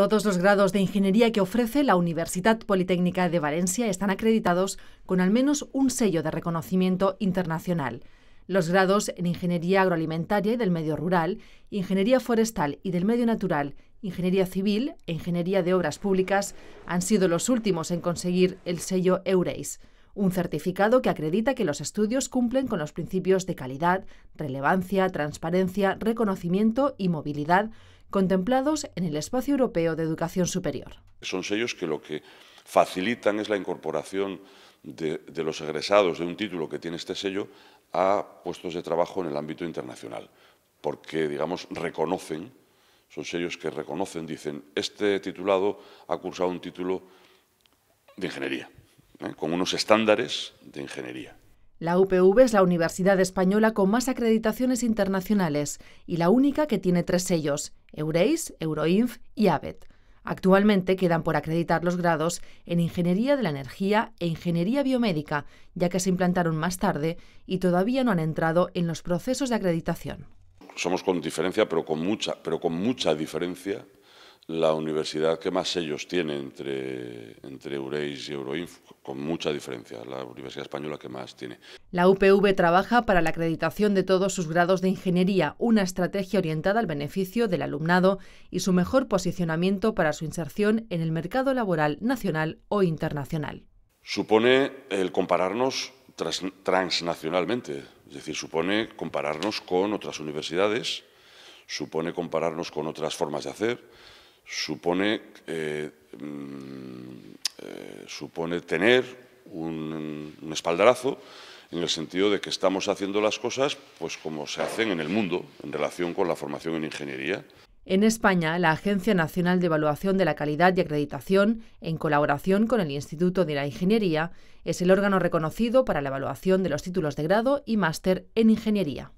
Todos los grados de ingeniería que ofrece la Universidad Politécnica de Valencia están acreditados con al menos un sello de reconocimiento internacional. Los grados en Ingeniería Agroalimentaria y del Medio Rural, Ingeniería Forestal y del Medio Natural, Ingeniería Civil e Ingeniería de Obras Públicas han sido los últimos en conseguir el sello Eureis, un certificado que acredita que los estudios cumplen con los principios de calidad, relevancia, transparencia, reconocimiento y movilidad contemplados en el Espacio Europeo de Educación Superior. Son sellos que lo que facilitan es la incorporación de, los egresados de un título que tiene este sello a puestos de trabajo en el ámbito internacional, porque, digamos, reconocen, son sellos que reconocen, dicen, este titulado ha cursado un título de ingeniería, ¿eh? con unos estándares de ingeniería. La UPV es la universidad española con más acreditaciones internacionales y la única que tiene tres sellos, Eureis, Euroinf y ABET. Actualmente quedan por acreditar los grados en Ingeniería de la Energía e Ingeniería Biomédica, ya que se implantaron más tarde y todavía no han entrado en los procesos de acreditación. Somos con diferencia, pero con mucha, pero con mucha diferencia, la universidad que más sellos tiene entre, entre y Euroinf, mucha diferencia, la universidad española que más tiene. La UPV trabaja para la acreditación de todos sus grados de ingeniería, una estrategia orientada al beneficio del alumnado y su mejor posicionamiento para su inserción en el mercado laboral nacional o internacional. Supone el compararnos transnacionalmente, es decir, supone compararnos con otras universidades, supone compararnos con otras formas de hacer, supone eh, Mm, eh, supone tener un, un, espaldarazo en el sentido de que estamos haciendo las cosas pues como se hacen en el mundo en relación con la formación en ingeniería. En España, la Agencia Nacional de Evaluación de la Calidad y Acreditación, en colaboración con el Instituto de la Ingeniería, es el órgano reconocido para la evaluación de los títulos de grado y máster en ingeniería.